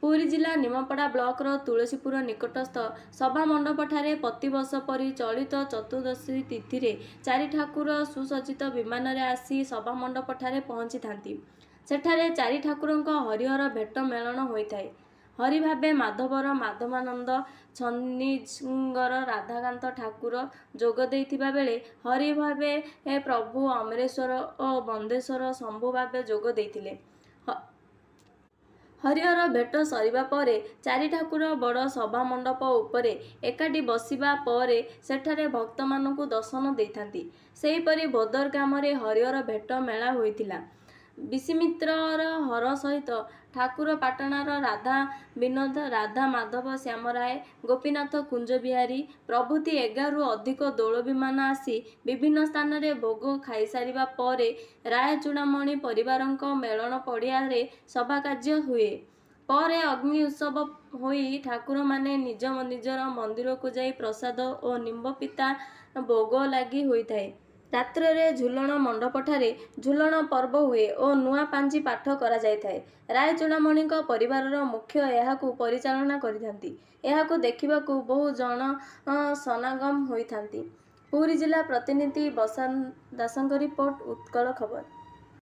ପୁରୀ ଜିଲ୍ଲା ନିମପଡ଼ା ବ୍ଲକର ତୁଳସୀପୁର ନିକଟସ୍ଥ ସଭା ମଣ୍ଡପଠାରେ ପ୍ରତିବର୍ଷ ପରି ଚଳିତ ଚତୁର୍ଦ୍ଦଶୀ ତିଥିରେ ଚାରି ଠାକୁର ସୁସଜ୍ଜିତ ବିମାନରେ ଆସି ସଭା ମଣ୍ଡପଠାରେ ପହଞ୍ଚିଥାନ୍ତି ସେଠାରେ ଚାରି ଠାକୁରଙ୍କ ହରିହର ଭେଟ ମେଳଣ ହୋଇଥାଏ ହରି ଭାବେ ମାଧବର ମାଧବାନନ୍ଦ ଛନିଜଙ୍କର ରାଧାକାନ୍ତ ଠାକୁର ଯୋଗ ଦେଇଥିବା ବେଳେ ହରି ଭାବେ ପ୍ରଭୁ ଅମରେଶ୍ୱର ଓ ବନ୍ଦେଶ୍ୱର ଶମ୍ଭୁ ଭାବେ ଯୋଗ ଦେଇଥିଲେ ହରିହର ଭେଟ ସରିବା ପରେ ଚାରି ଠାକୁର ବଡ଼ ସଭା ମଣ୍ଡପ ଉପରେ ଏକାଠି ବସିବା ପରେ ସେଠାରେ ଭକ୍ତମାନଙ୍କୁ ଦର୍ଶନ ଦେଇଥାନ୍ତି ସେହିପରି ଭୋଦର ଗ୍ରାମରେ ହରିହର ଭେଟ ମେଳା ହୋଇଥିଲା ବିଶ୍ୱମିତ୍ରର ହର ସହିତ ଠାକୁର ପାଟଣାର ରାଧା ବିନୋଦ ରାଧା ମାଧବ ଶ୍ୟାମରାୟ ଗୋପୀନାଥ କୁଞ୍ଜବିହାରୀ ପ୍ରଭୃତି ଏଗାରରୁ ଅଧିକ ଦୋଳ ବିମାନ ଆସି ବିଭିନ୍ନ ସ୍ଥାନରେ ଭୋଗ ଖାଇସାରିବା ପରେ ରାୟ ଚୂଡ଼ାମଣି ପରିବାରଙ୍କ ମେଳଣ ପଡ଼ିଆରେ ସଭା କାର୍ଯ୍ୟ ହୁଏ ପରେ ଅଗ୍ନି ଉତ୍ସବ ହୋଇ ଠାକୁରମାନେ ନିଜ ନିଜର ମନ୍ଦିରକୁ ଯାଇ ପ୍ରସାଦ ଓ ନିମ୍ବ ପିତା ଭୋଗ ଲାଗି ହୋଇଥାଏ ରାତ୍ରରେ ଝୁଲଣ ମଣ୍ଡପଠାରେ ଝୁଲଣ ପର୍ବ ହୁଏ ଓ ନୂଆ ପାଞ୍ଜି ପାଠ କରାଯାଇଥାଏ ରାୟ ଚୂଡ଼ାମଣିଙ୍କ ପରିବାରର ମୁଖ୍ୟ ଏହାକୁ ପରିଚାଳନା କରିଥାନ୍ତି ଏହାକୁ ଦେଖିବାକୁ ବହୁ ଜଣ ସନାଗମ ହୋଇଥାନ୍ତି ପୁରୀ ଜିଲ୍ଲା ପ୍ରତିନିଧି ବସାନ୍ତ ଦାସଙ୍କ ରିପୋର୍ଟ ଉତ୍କଳ ଖବର